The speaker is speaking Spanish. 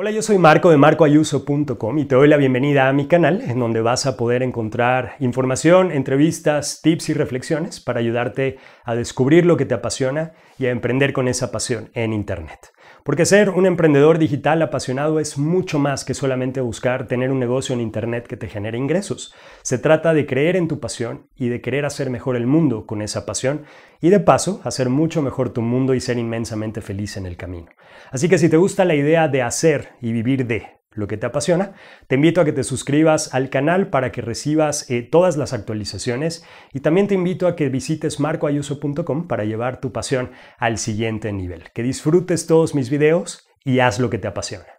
Hola, yo soy Marco de marcoayuso.com y te doy la bienvenida a mi canal en donde vas a poder encontrar información, entrevistas, tips y reflexiones para ayudarte a descubrir lo que te apasiona y a emprender con esa pasión en Internet. Porque ser un emprendedor digital apasionado es mucho más que solamente buscar tener un negocio en Internet que te genere ingresos. Se trata de creer en tu pasión y de querer hacer mejor el mundo con esa pasión y de paso hacer mucho mejor tu mundo y ser inmensamente feliz en el camino. Así que si te gusta la idea de hacer y vivir de lo que te apasiona. Te invito a que te suscribas al canal para que recibas eh, todas las actualizaciones y también te invito a que visites marcoayuso.com para llevar tu pasión al siguiente nivel. Que disfrutes todos mis videos y haz lo que te apasiona.